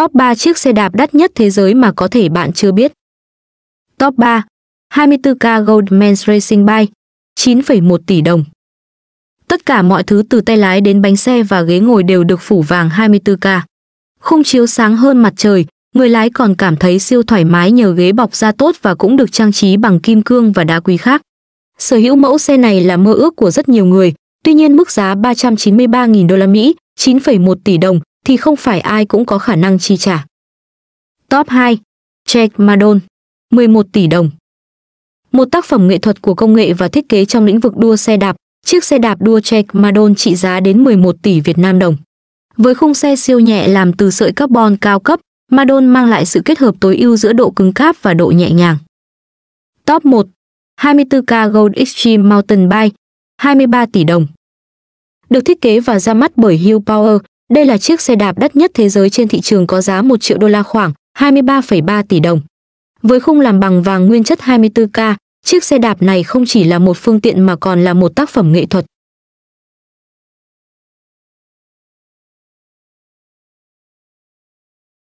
Top 3 chiếc xe đạp đắt nhất thế giới mà có thể bạn chưa biết. Top 3 24K Goldman Racing Bike 9,1 tỷ đồng Tất cả mọi thứ từ tay lái đến bánh xe và ghế ngồi đều được phủ vàng 24K. Khung chiếu sáng hơn mặt trời, người lái còn cảm thấy siêu thoải mái nhờ ghế bọc da tốt và cũng được trang trí bằng kim cương và đá quý khác. Sở hữu mẫu xe này là mơ ước của rất nhiều người, tuy nhiên mức giá 393.000 đô la Mỹ, 9,1 tỷ đồng thì không phải ai cũng có khả năng chi trả. Top 2. Jack Madon 11 tỷ đồng Một tác phẩm nghệ thuật của công nghệ và thiết kế trong lĩnh vực đua xe đạp, chiếc xe đạp đua Jack Madon trị giá đến 11 tỷ Việt Nam đồng. Với khung xe siêu nhẹ làm từ sợi carbon cao cấp, Madon mang lại sự kết hợp tối ưu giữa độ cứng cáp và độ nhẹ nhàng. Top 1 24K Gold Extreme Mountain Bike 23 tỷ đồng Được thiết kế và ra mắt bởi Hill Power, đây là chiếc xe đạp đắt nhất thế giới trên thị trường có giá 1 triệu đô la khoảng 23,3 tỷ đồng. Với khung làm bằng vàng nguyên chất 24K, chiếc xe đạp này không chỉ là một phương tiện mà còn là một tác phẩm nghệ thuật.